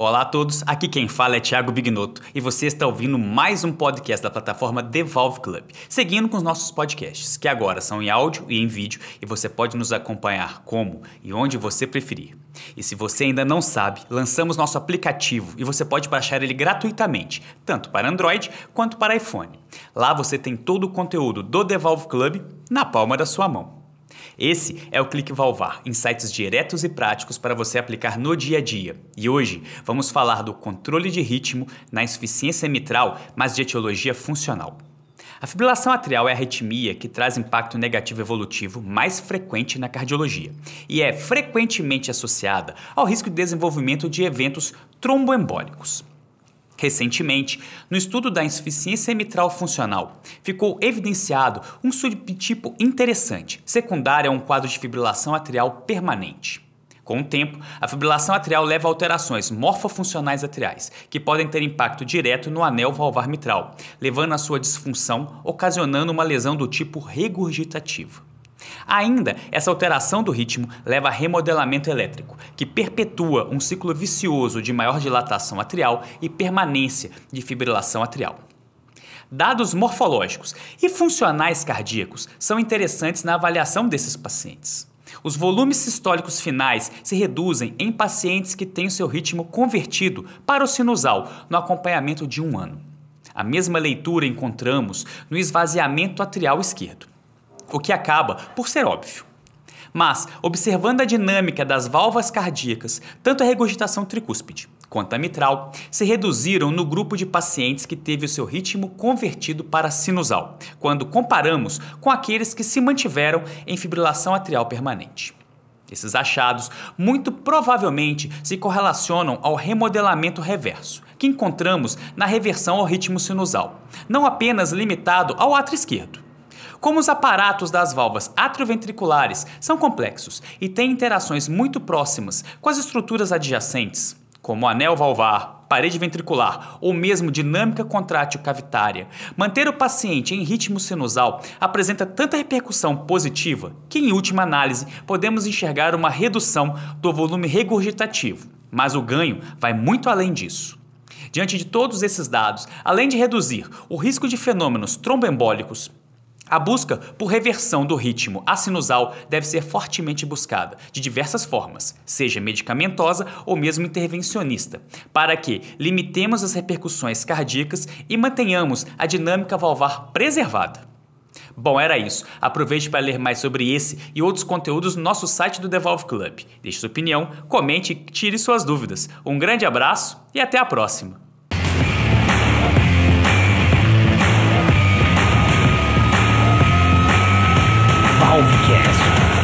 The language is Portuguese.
Olá a todos, aqui quem fala é Thiago Bignotto e você está ouvindo mais um podcast da plataforma Devolve Club, seguindo com os nossos podcasts, que agora são em áudio e em vídeo e você pode nos acompanhar como e onde você preferir. E se você ainda não sabe, lançamos nosso aplicativo e você pode baixar ele gratuitamente, tanto para Android quanto para iPhone. Lá você tem todo o conteúdo do Devolve Club na palma da sua mão. Esse é o Clique Valvar, insights diretos e práticos para você aplicar no dia a dia. E hoje vamos falar do controle de ritmo na insuficiência mitral, mas de etiologia funcional. A fibrilação atrial é a arritmia que traz impacto negativo evolutivo mais frequente na cardiologia e é frequentemente associada ao risco de desenvolvimento de eventos tromboembólicos. Recentemente, no estudo da insuficiência mitral funcional, ficou evidenciado um subtipo interessante, secundário a um quadro de fibrilação atrial permanente. Com o tempo, a fibrilação atrial leva a alterações morfofuncionais atriais, que podem ter impacto direto no anel valvar mitral, levando à sua disfunção, ocasionando uma lesão do tipo regurgitativa. Ainda, essa alteração do ritmo leva a remodelamento elétrico, que perpetua um ciclo vicioso de maior dilatação atrial e permanência de fibrilação atrial. Dados morfológicos e funcionais cardíacos são interessantes na avaliação desses pacientes. Os volumes sistólicos finais se reduzem em pacientes que têm o seu ritmo convertido para o sinusal no acompanhamento de um ano. A mesma leitura encontramos no esvaziamento atrial esquerdo o que acaba por ser óbvio. Mas, observando a dinâmica das valvas cardíacas, tanto a regurgitação tricúspide quanto a mitral se reduziram no grupo de pacientes que teve o seu ritmo convertido para sinusal, quando comparamos com aqueles que se mantiveram em fibrilação atrial permanente. Esses achados muito provavelmente se correlacionam ao remodelamento reverso, que encontramos na reversão ao ritmo sinusal, não apenas limitado ao ato esquerdo, como os aparatos das válvulas atrioventriculares são complexos e têm interações muito próximas com as estruturas adjacentes, como anel valvar, parede ventricular ou mesmo dinâmica contrátil cavitária, manter o paciente em ritmo sinusal apresenta tanta repercussão positiva que, em última análise, podemos enxergar uma redução do volume regurgitativo. Mas o ganho vai muito além disso. Diante de todos esses dados, além de reduzir o risco de fenômenos tromboembólicos, a busca por reversão do ritmo assinusal deve ser fortemente buscada, de diversas formas, seja medicamentosa ou mesmo intervencionista, para que limitemos as repercussões cardíacas e mantenhamos a dinâmica valvar preservada. Bom, era isso. Aproveite para ler mais sobre esse e outros conteúdos no nosso site do Devolve Club. Deixe sua opinião, comente e tire suas dúvidas. Um grande abraço e até a próxima! Yes.